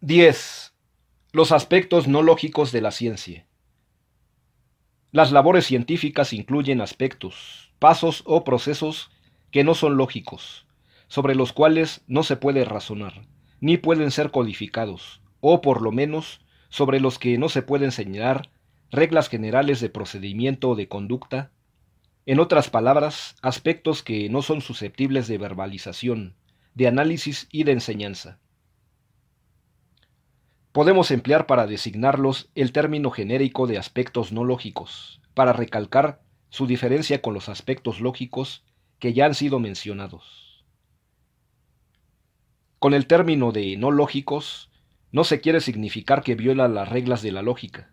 10. Los aspectos no lógicos de la ciencia. Las labores científicas incluyen aspectos, pasos o procesos que no son lógicos, sobre los cuales no se puede razonar, ni pueden ser codificados, o por lo menos sobre los que no se pueden señalar reglas generales de procedimiento o de conducta, en otras palabras, aspectos que no son susceptibles de verbalización, de análisis y de enseñanza. Podemos emplear para designarlos el término genérico de aspectos no lógicos, para recalcar su diferencia con los aspectos lógicos que ya han sido mencionados. Con el término de no lógicos, no se quiere significar que viola las reglas de la lógica.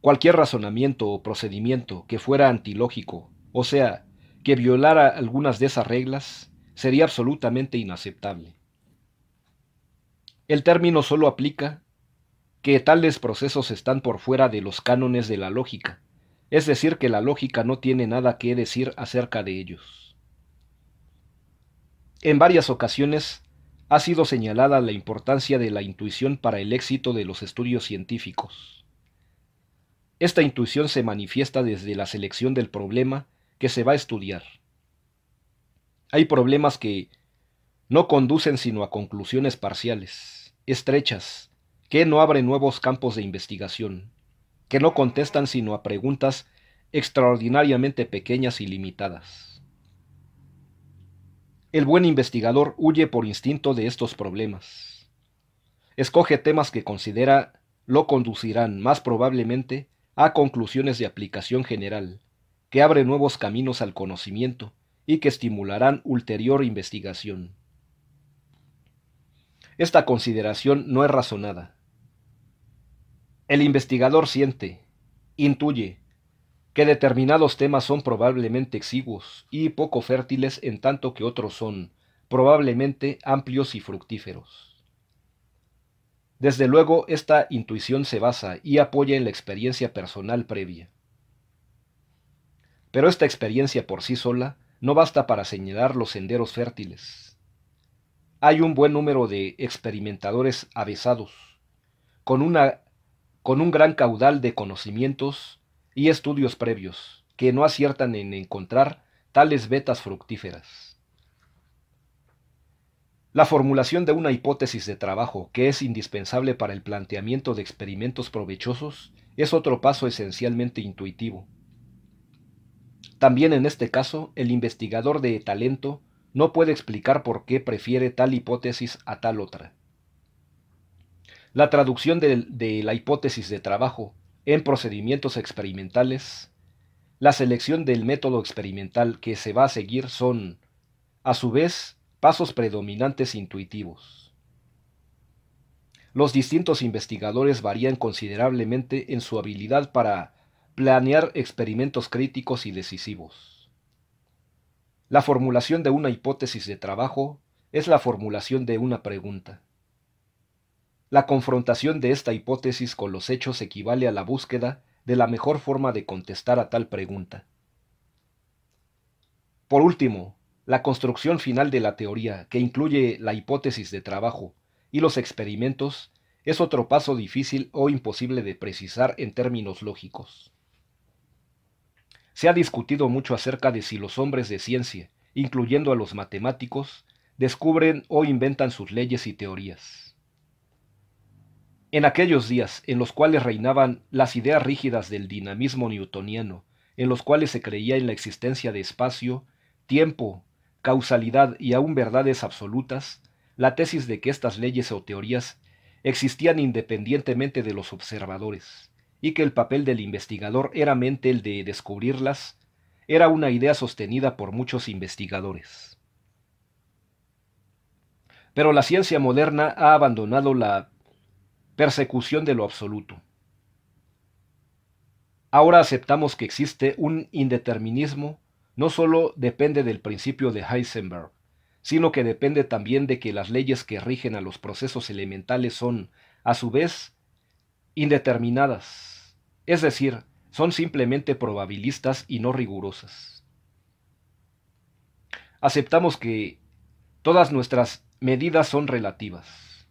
Cualquier razonamiento o procedimiento que fuera antilógico, o sea, que violara algunas de esas reglas, sería absolutamente inaceptable. El término solo aplica que tales procesos están por fuera de los cánones de la lógica, es decir, que la lógica no tiene nada que decir acerca de ellos. En varias ocasiones ha sido señalada la importancia de la intuición para el éxito de los estudios científicos. Esta intuición se manifiesta desde la selección del problema que se va a estudiar. Hay problemas que no conducen sino a conclusiones parciales estrechas, que no abren nuevos campos de investigación, que no contestan sino a preguntas extraordinariamente pequeñas y limitadas. El buen investigador huye por instinto de estos problemas. Escoge temas que considera lo conducirán más probablemente a conclusiones de aplicación general, que abren nuevos caminos al conocimiento y que estimularán ulterior investigación. Esta consideración no es razonada. El investigador siente, intuye, que determinados temas son probablemente exiguos y poco fértiles en tanto que otros son, probablemente amplios y fructíferos. Desde luego, esta intuición se basa y apoya en la experiencia personal previa. Pero esta experiencia por sí sola no basta para señalar los senderos fértiles hay un buen número de experimentadores avesados, con, una, con un gran caudal de conocimientos y estudios previos, que no aciertan en encontrar tales vetas fructíferas. La formulación de una hipótesis de trabajo que es indispensable para el planteamiento de experimentos provechosos es otro paso esencialmente intuitivo. También en este caso, el investigador de talento no puede explicar por qué prefiere tal hipótesis a tal otra. La traducción de, la hipótesis de trabajo en procedimientos experimentales, la selección del método experimental que se va a seguir son, a su vez, pasos predominantes intuitivos. Los distintos investigadores varían considerablemente en su habilidad para planear experimentos críticos y decisivos. La formulación de una hipótesis de trabajo es la formulación de una pregunta. La confrontación de esta hipótesis con los hechos equivale a la búsqueda de la mejor forma de contestar a tal pregunta. Por último, la construcción final de la teoría, que incluye la hipótesis de trabajo y los experimentos, es otro paso difícil o imposible de precisar en términos lógicos. Se ha discutido mucho acerca de si los hombres de ciencia, incluyendo a los matemáticos, descubren o inventan sus leyes y teorías. En aquellos días en los cuales reinaban las ideas rígidas del dinamismo newtoniano, en los cuales se creía en la existencia de espacio, tiempo, causalidad y aún verdades absolutas, la tesis de que estas leyes o teorías existían independientemente de los observadores y que el papel del investigador era mente el de descubrirlas, era una idea sostenida por muchos investigadores. Pero la ciencia moderna ha abandonado la persecución de lo absoluto. Ahora aceptamos que existe un indeterminismo, no solo depende del principio de Heisenberg, sino que depende también de que las leyes que rigen a los procesos elementales son, a su vez, indeterminadas, es decir, son simplemente probabilistas y no rigurosas. Aceptamos que todas nuestras medidas son relativas.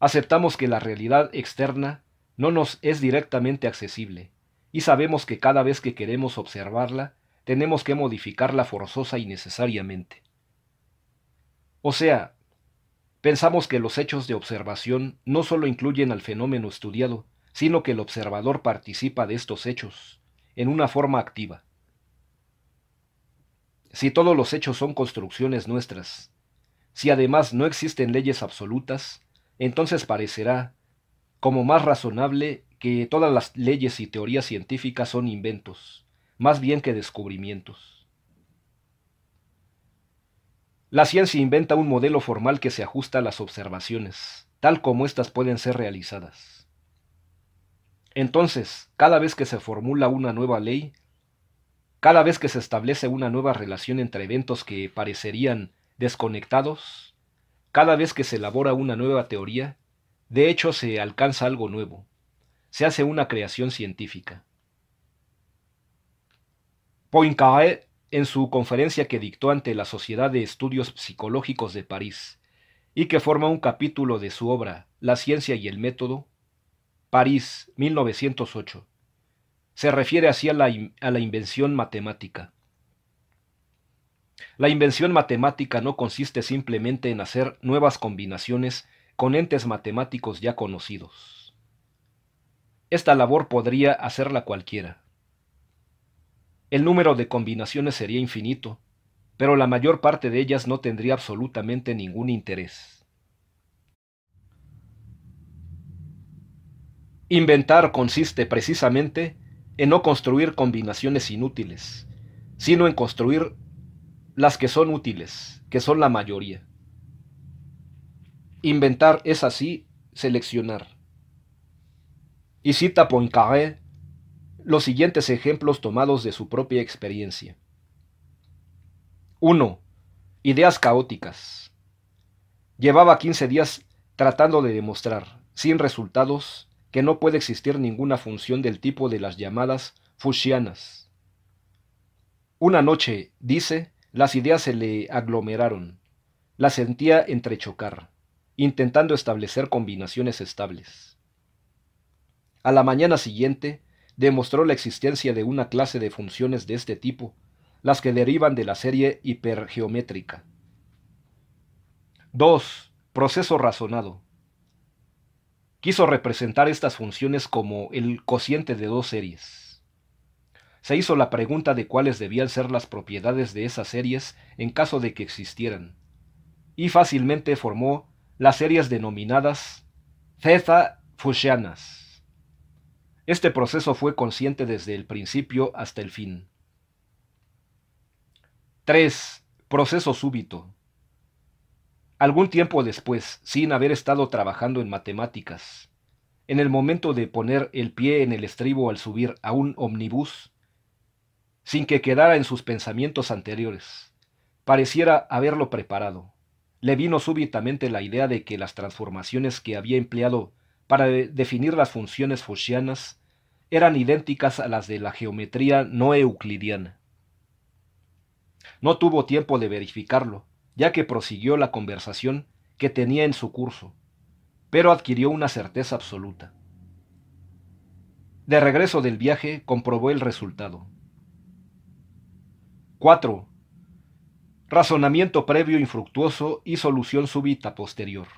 Aceptamos que la realidad externa no nos es directamente accesible, y sabemos que cada vez que queremos observarla, tenemos que modificarla forzosa y necesariamente. O sea, Pensamos que los hechos de observación no solo incluyen al fenómeno estudiado, sino que el observador participa de estos hechos, en una forma activa. Si todos los hechos son construcciones nuestras, si además no existen leyes absolutas, entonces parecerá, como más razonable, que todas las leyes y teorías científicas son inventos, más bien que descubrimientos. La ciencia inventa un modelo formal que se ajusta a las observaciones, tal como éstas pueden ser realizadas. Entonces, cada vez que se formula una nueva ley, cada vez que se establece una nueva relación entre eventos que parecerían desconectados, cada vez que se elabora una nueva teoría, de hecho se alcanza algo nuevo, se hace una creación científica. Poincaré en su conferencia que dictó ante la Sociedad de Estudios Psicológicos de París, y que forma un capítulo de su obra La ciencia y el método, París, 1908. Se refiere así a la, a la invención matemática. La invención matemática no consiste simplemente en hacer nuevas combinaciones con entes matemáticos ya conocidos. Esta labor podría hacerla cualquiera, el número de combinaciones sería infinito, pero la mayor parte de ellas no tendría absolutamente ningún interés. Inventar consiste precisamente en no construir combinaciones inútiles, sino en construir las que son útiles, que son la mayoría. Inventar es así seleccionar. Y cita Poincaré los siguientes ejemplos tomados de su propia experiencia. 1. Ideas caóticas. Llevaba 15 días tratando de demostrar, sin resultados, que no puede existir ninguna función del tipo de las llamadas fushianas. Una noche, dice, las ideas se le aglomeraron. Las sentía entrechocar, intentando establecer combinaciones estables. A la mañana siguiente, demostró la existencia de una clase de funciones de este tipo, las que derivan de la serie hipergeométrica. 2. Proceso razonado. Quiso representar estas funciones como el cociente de dos series. Se hizo la pregunta de cuáles debían ser las propiedades de esas series en caso de que existieran, y fácilmente formó las series denominadas theta Fushianas. Este proceso fue consciente desde el principio hasta el fin. 3. Proceso súbito. Algún tiempo después, sin haber estado trabajando en matemáticas, en el momento de poner el pie en el estribo al subir a un omnibus, sin que quedara en sus pensamientos anteriores, pareciera haberlo preparado. Le vino súbitamente la idea de que las transformaciones que había empleado para definir las funciones fushianas eran idénticas a las de la geometría no euclidiana. No tuvo tiempo de verificarlo, ya que prosiguió la conversación que tenía en su curso, pero adquirió una certeza absoluta. De regreso del viaje comprobó el resultado. 4. Razonamiento previo infructuoso y solución súbita posterior.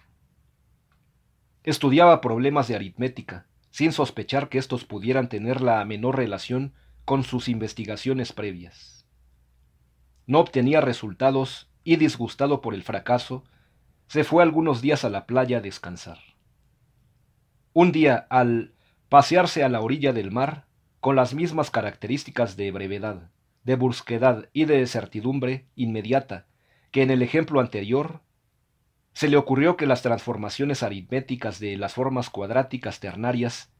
Estudiaba problemas de aritmética, sin sospechar que éstos pudieran tener la menor relación con sus investigaciones previas. No obtenía resultados y disgustado por el fracaso, se fue algunos días a la playa a descansar. Un día, al pasearse a la orilla del mar, con las mismas características de brevedad, de brusquedad y de certidumbre inmediata que en el ejemplo anterior, se le ocurrió que las transformaciones aritméticas de las formas cuadráticas ternarias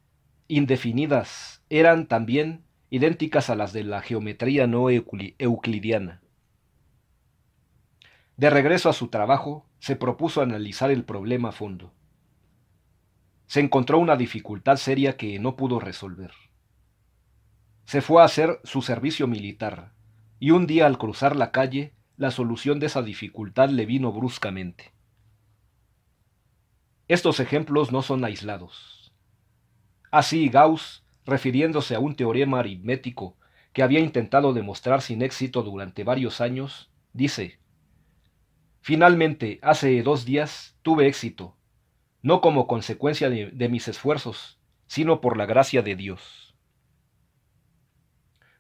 indefinidas eran también idénticas a las de la geometría no euclidiana. De regreso a su trabajo, se propuso analizar el problema a fondo. Se encontró una dificultad seria que no pudo resolver. Se fue a hacer su servicio militar, y un día al cruzar la calle, la solución de esa dificultad le vino bruscamente. Estos ejemplos no son aislados. Así Gauss, refiriéndose a un teorema aritmético que había intentado demostrar sin éxito durante varios años, dice, Finalmente, hace dos días, tuve éxito, no como consecuencia de, mis esfuerzos, sino por la gracia de Dios.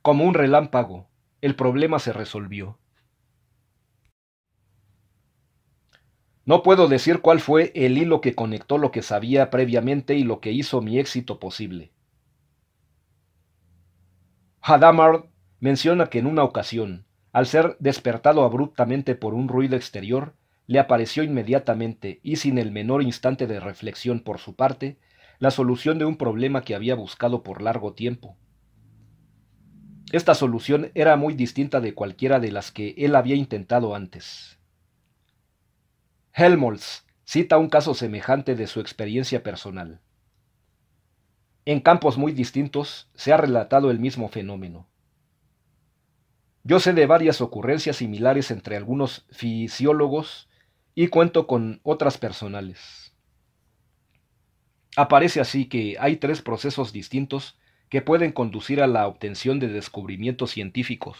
Como un relámpago, el problema se resolvió. No puedo decir cuál fue el hilo que conectó lo que sabía previamente y lo que hizo mi éxito posible. Hadamard menciona que en una ocasión, al ser despertado abruptamente por un ruido exterior, le apareció inmediatamente y sin el menor instante de reflexión por su parte, la solución de un problema que había buscado por largo tiempo. Esta solución era muy distinta de cualquiera de las que él había intentado antes. Helmholtz cita un caso semejante de su experiencia personal. En campos muy distintos se ha relatado el mismo fenómeno. Yo sé de varias ocurrencias similares entre algunos fisiólogos y cuento con otras personales. Aparece así que hay tres procesos distintos que pueden conducir a la obtención de descubrimientos científicos.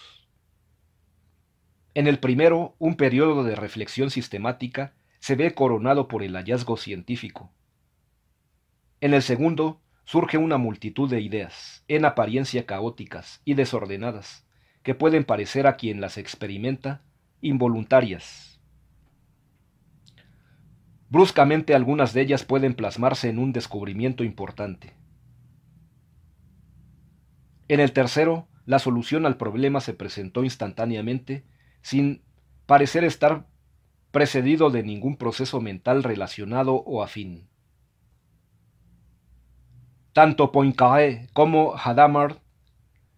En el primero, un periodo de reflexión sistemática se ve coronado por el hallazgo científico. En el segundo, surge una multitud de ideas, en apariencia caóticas y desordenadas, que pueden parecer a quien las experimenta involuntarias. Bruscamente algunas de ellas pueden plasmarse en un descubrimiento importante. En el tercero, la solución al problema se presentó instantáneamente, sin parecer estar precedido de ningún proceso mental relacionado o afín. Tanto Poincaré como Hadamard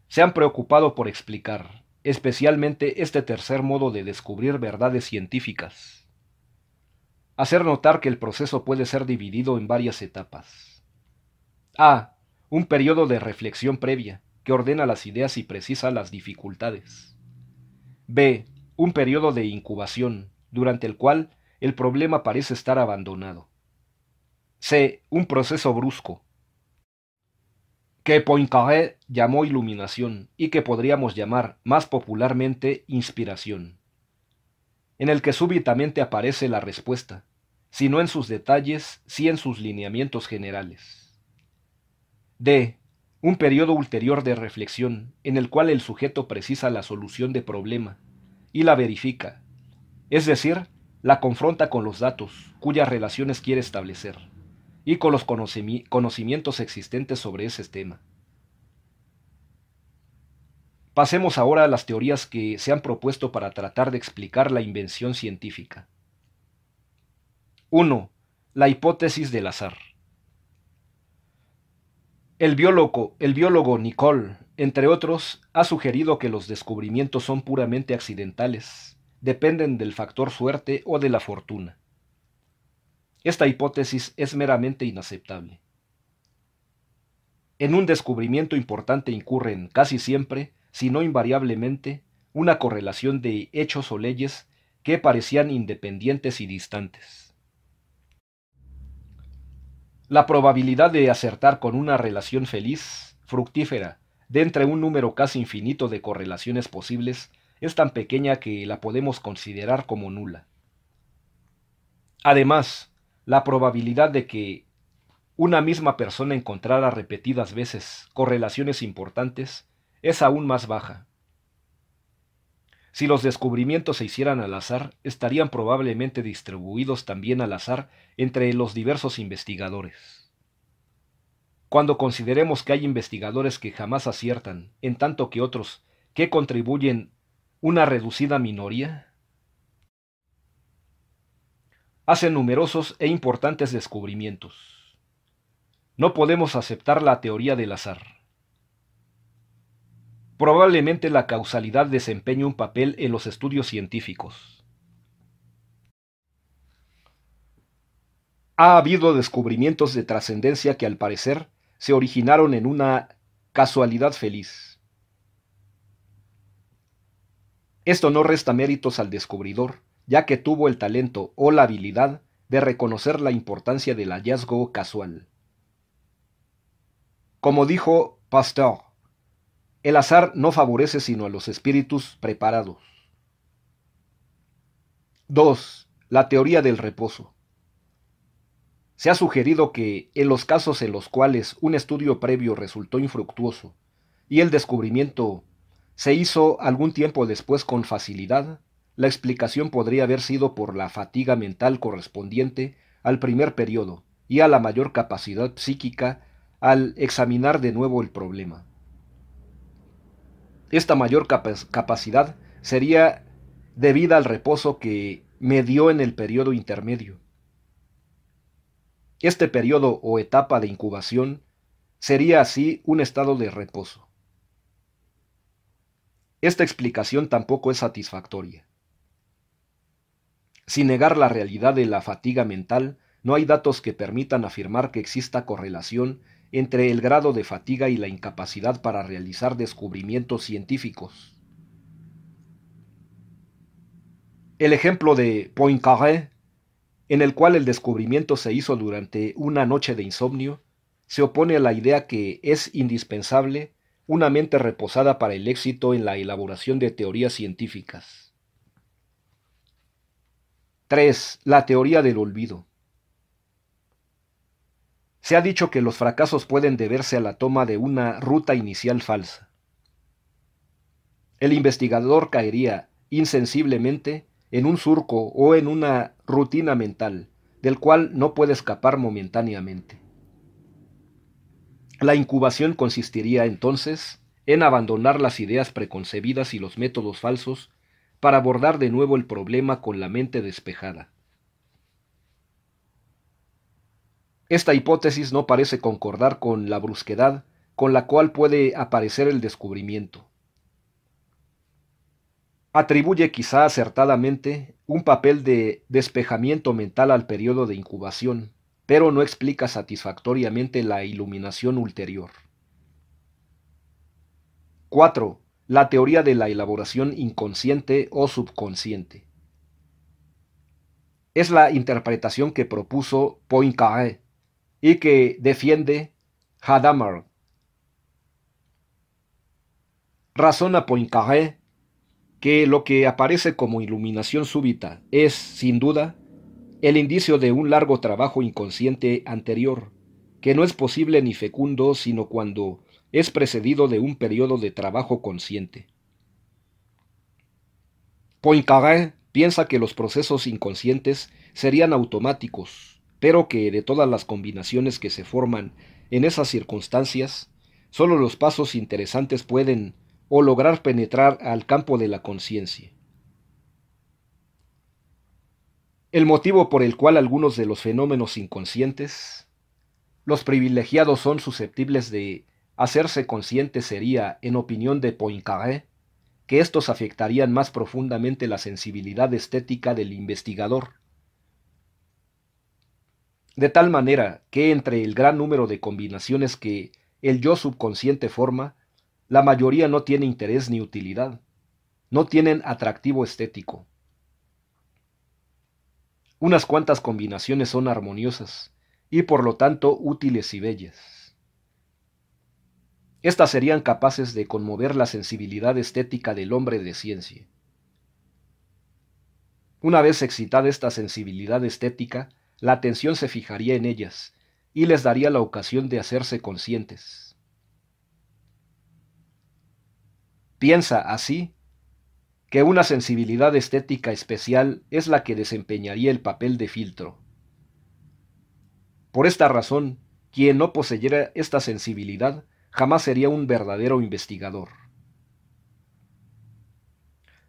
se han preocupado por explicar, especialmente este tercer modo de descubrir verdades científicas. Hacer notar que el proceso puede ser dividido en varias etapas. A. Un periodo de reflexión previa, que ordena las ideas y precisa las dificultades. B. Un periodo de incubación, durante el cual el problema parece estar abandonado. C. Un proceso brusco, que Poincaré llamó iluminación y que podríamos llamar más popularmente inspiración, en el que súbitamente aparece la respuesta, si no en sus detalles, sí si en sus lineamientos generales. D. Un periodo ulterior de reflexión, en el cual el sujeto precisa la solución de problema y la verifica, es decir, la confronta con los datos cuyas relaciones quiere establecer y con los conocimientos existentes sobre ese tema. Pasemos ahora a las teorías que se han propuesto para tratar de explicar la invención científica. 1. La hipótesis del azar. El biólogo, el biólogo Nicole, entre otros, ha sugerido que los descubrimientos son puramente accidentales dependen del factor suerte o de la fortuna. Esta hipótesis es meramente inaceptable. En un descubrimiento importante incurren casi siempre, si no invariablemente, una correlación de hechos o leyes que parecían independientes y distantes. La probabilidad de acertar con una relación feliz, fructífera, de entre un número casi infinito de correlaciones posibles, es tan pequeña que la podemos considerar como nula. Además, la probabilidad de que una misma persona encontrara repetidas veces correlaciones importantes es aún más baja. Si los descubrimientos se hicieran al azar, estarían probablemente distribuidos también al azar entre los diversos investigadores. Cuando consideremos que hay investigadores que jamás aciertan, en tanto que otros, que contribuyen una reducida minoría? Hace numerosos e importantes descubrimientos. No podemos aceptar la teoría del azar. Probablemente la causalidad desempeñe un papel en los estudios científicos. Ha habido descubrimientos de trascendencia que al parecer se originaron en una casualidad feliz. Esto no resta méritos al descubridor, ya que tuvo el talento o la habilidad de reconocer la importancia del hallazgo casual. Como dijo Pasteur, el azar no favorece sino a los espíritus preparados. 2. La teoría del reposo. Se ha sugerido que, en los casos en los cuales un estudio previo resultó infructuoso y el descubrimiento se hizo algún tiempo después con facilidad, la explicación podría haber sido por la fatiga mental correspondiente al primer periodo y a la mayor capacidad psíquica al examinar de nuevo el problema. Esta mayor capacidad sería debida al reposo que me dio en el periodo intermedio. Este periodo o etapa de incubación sería así un estado de reposo. Esta explicación tampoco es satisfactoria. Sin negar la realidad de la fatiga mental, no hay datos que permitan afirmar que exista correlación entre el grado de fatiga y la incapacidad para realizar descubrimientos científicos. El ejemplo de Poincaré, en el cual el descubrimiento se hizo durante una noche de insomnio, se opone a la idea que es indispensable una mente reposada para el éxito en la elaboración de teorías científicas. 3. La teoría del olvido. Se ha dicho que los fracasos pueden deberse a la toma de una ruta inicial falsa. El investigador caería insensiblemente en un surco o en una rutina mental, del cual no puede escapar momentáneamente. La incubación consistiría entonces en abandonar las ideas preconcebidas y los métodos falsos para abordar de nuevo el problema con la mente despejada. Esta hipótesis no parece concordar con la brusquedad con la cual puede aparecer el descubrimiento. Atribuye quizá acertadamente un papel de despejamiento mental al periodo de incubación, pero no explica satisfactoriamente la iluminación ulterior. 4. La teoría de la elaboración inconsciente o subconsciente. Es la interpretación que propuso Poincaré y que defiende Hadamard. Razona Poincaré que lo que aparece como iluminación súbita es, sin duda, el indicio de un largo trabajo inconsciente anterior, que no es posible ni fecundo sino cuando es precedido de un periodo de trabajo consciente. Poincaré piensa que los procesos inconscientes serían automáticos, pero que de todas las combinaciones que se forman en esas circunstancias, solo los pasos interesantes pueden o lograr penetrar al campo de la conciencia. el motivo por el cual algunos de los fenómenos inconscientes, los privilegiados son susceptibles de hacerse conscientes sería, en opinión de Poincaré, que estos afectarían más profundamente la sensibilidad estética del investigador. De tal manera que entre el gran número de combinaciones que el yo subconsciente forma, la mayoría no tiene interés ni utilidad, no tienen atractivo estético unas cuantas combinaciones son armoniosas y por lo tanto útiles y bellas. Estas serían capaces de conmover la sensibilidad estética del hombre de ciencia. Una vez excitada esta sensibilidad estética, la atención se fijaría en ellas y les daría la ocasión de hacerse conscientes. Piensa así que una sensibilidad estética especial es la que desempeñaría el papel de filtro. Por esta razón, quien no poseyera esta sensibilidad jamás sería un verdadero investigador.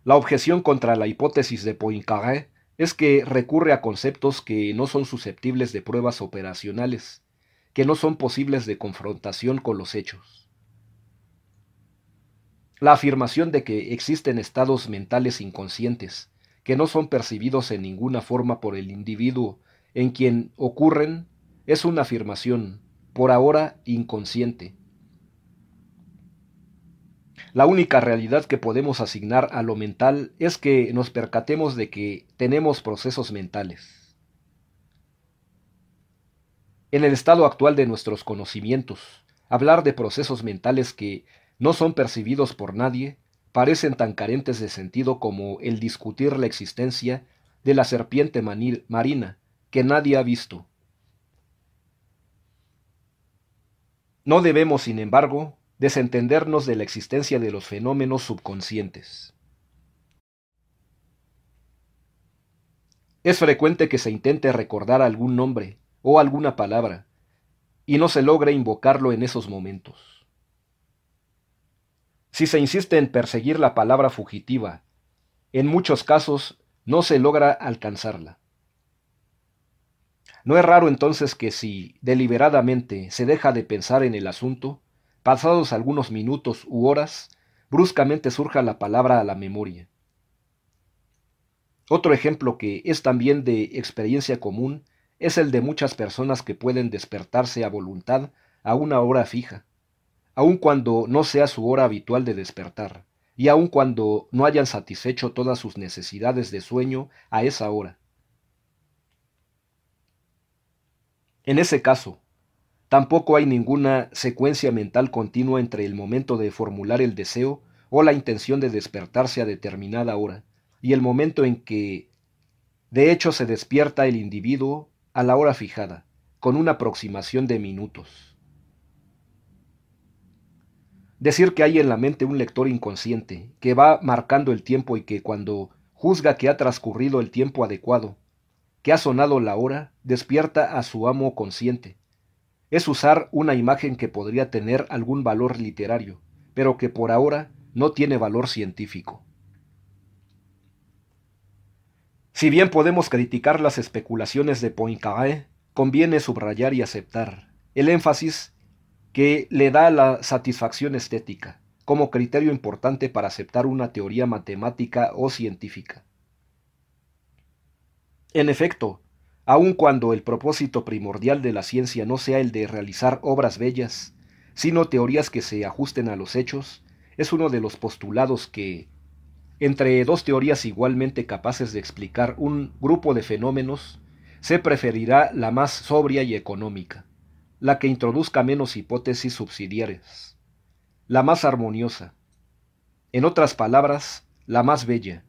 La objeción contra la hipótesis de Poincaré es que recurre a conceptos que no son susceptibles de pruebas operacionales, que no son posibles de confrontación con los hechos. La afirmación de que existen estados mentales inconscientes, que no son percibidos en ninguna forma por el individuo en quien ocurren, es una afirmación, por ahora, inconsciente. La única realidad que podemos asignar a lo mental es que nos percatemos de que tenemos procesos mentales. En el estado actual de nuestros conocimientos, hablar de procesos mentales que no son percibidos por nadie, parecen tan carentes de sentido como el discutir la existencia de la serpiente marina que nadie ha visto. No debemos, sin embargo, desentendernos de la existencia de los fenómenos subconscientes. Es frecuente que se intente recordar algún nombre o alguna palabra, y no se logre invocarlo en esos momentos si se insiste en perseguir la palabra fugitiva. En muchos casos no se logra alcanzarla. No es raro entonces que si deliberadamente se deja de pensar en el asunto, pasados algunos minutos u horas, bruscamente surja la palabra a la memoria. Otro ejemplo que es también de experiencia común es el de muchas personas que pueden despertarse a voluntad a una hora fija, aun cuando no sea su hora habitual de despertar, y aun cuando no hayan satisfecho todas sus necesidades de sueño a esa hora. En ese caso, tampoco hay ninguna secuencia mental continua entre el momento de formular el deseo o la intención de despertarse a determinada hora y el momento en que de hecho se despierta el individuo a la hora fijada, con una aproximación de minutos. Decir que hay en la mente un lector inconsciente, que va marcando el tiempo y que cuando juzga que ha transcurrido el tiempo adecuado, que ha sonado la hora, despierta a su amo consciente. Es usar una imagen que podría tener algún valor literario, pero que por ahora no tiene valor científico. Si bien podemos criticar las especulaciones de Poincaré, conviene subrayar y aceptar el énfasis que le da la satisfacción estética, como criterio importante para aceptar una teoría matemática o científica. En efecto, aun cuando el propósito primordial de la ciencia no sea el de realizar obras bellas, sino teorías que se ajusten a los hechos, es uno de los postulados que, entre dos teorías igualmente capaces de explicar un grupo de fenómenos, se preferirá la más sobria y económica la que introduzca menos hipótesis subsidiarias, la más armoniosa, en otras palabras, la más bella.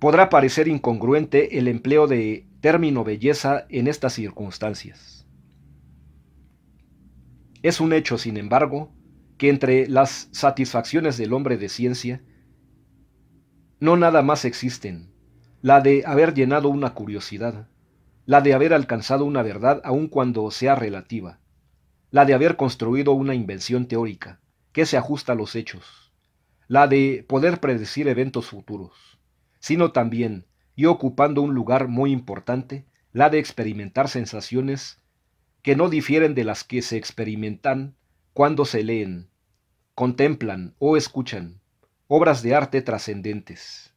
Podrá parecer incongruente el empleo de término belleza en estas circunstancias. Es un hecho, sin embargo, que entre las satisfacciones del hombre de ciencia, no nada más existen, la de haber llenado una curiosidad, la de haber alcanzado una verdad aun cuando sea relativa, la de haber construido una invención teórica que se ajusta a los hechos, la de poder predecir eventos futuros, sino también, y ocupando un lugar muy importante, la de experimentar sensaciones que no difieren de las que se experimentan cuando se leen, contemplan o escuchan obras de arte trascendentes.